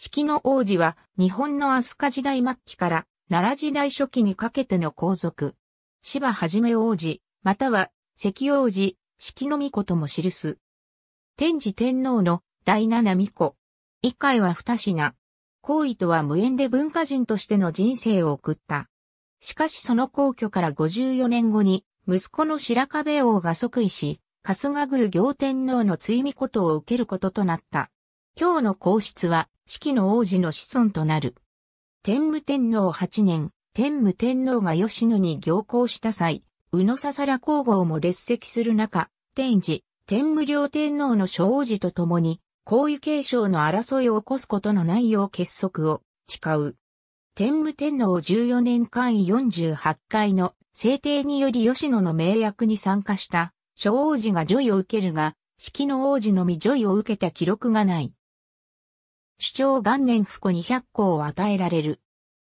式の王子は日本の飛鳥時代末期から奈良時代初期にかけての皇族。芝はじめ王子、または関王子、式の御子とも記す。天智天皇の第七御子。以下は二品。皇位とは無縁で文化人としての人生を送った。しかしその皇居から54年後に、息子の白壁王が即位し、春日宮行天皇の追御事を受けることとなった。今日の皇室は、四季の王子の子孫となる。天武天皇8年、天武天皇が吉野に行行した際、宇野ささら皇后も列席する中、天治、天武両天皇の小王子と共に、皇位継承の争いを起こすことのないよう結束を誓う。天武天皇14年間48回の制定により吉野の名役に参加した、小王子が女位を受けるが、式の王子のみ女位を受けた記録がない。主張元年不庫200個を与えられる。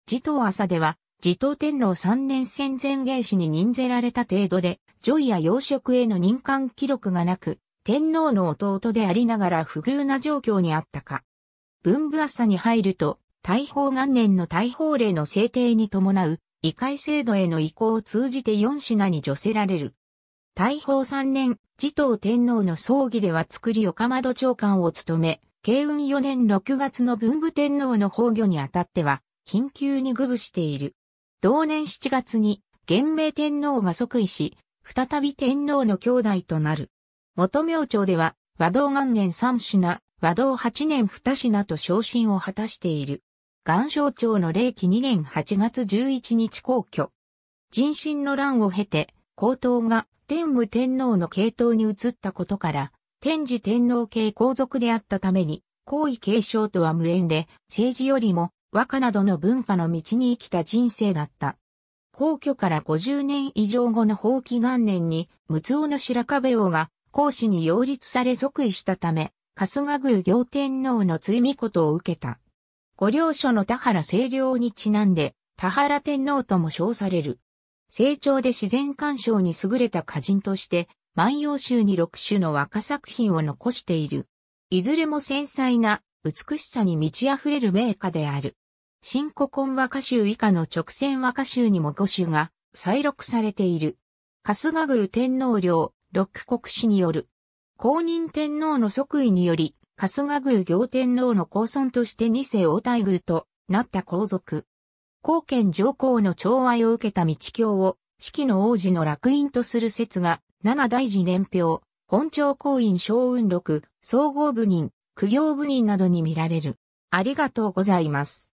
持統朝では、持統天皇三年戦前元始に任ぜられた程度で、女医や養殖への任官記録がなく、天皇の弟でありながら不遇な状況にあったか。文部朝に入ると、大宝元年の大宝令の制定に伴う、異界制度への移行を通じて4品に除せられる。大宝三年、持統天皇の葬儀では作り岡窓長官を務め、慶雲4年6月の文武天皇の崩御にあたっては、緊急に愚部している。同年7月に、元明天皇が即位し、再び天皇の兄弟となる。元明朝では、和道元年三品、和道八年二品と昇進を果たしている。元正朝の霊期2年8月11日皇居。人心の乱を経て、皇統が天武天皇の系統に移ったことから、天智天皇系皇族であったために、皇位継承とは無縁で、政治よりも和歌などの文化の道に生きた人生だった。皇居から50年以上後の法紀元年に、陸奥の白壁王が皇子に擁立され即位したため、春日宮行天皇の追御事を受けた。御領所の田原清涼にちなんで、田原天皇とも称される。成長で自然干渉に優れた歌人として万葉集に6種の和歌作品を残している。いずれも繊細な美しさに満ち溢れる名家である。新古今和歌集以下の直線和歌集にも5種が再録されている。春日宮天皇陵、六国史による。公認天皇の即位により、春日宮行天皇の公孫として二世王大宮となった皇族。皇権上皇の寵愛を受けた道教を、四季の王子の楽印とする説が七大臣年表、本庁公院小運録、総合部人、苦行部人などに見られる。ありがとうございます。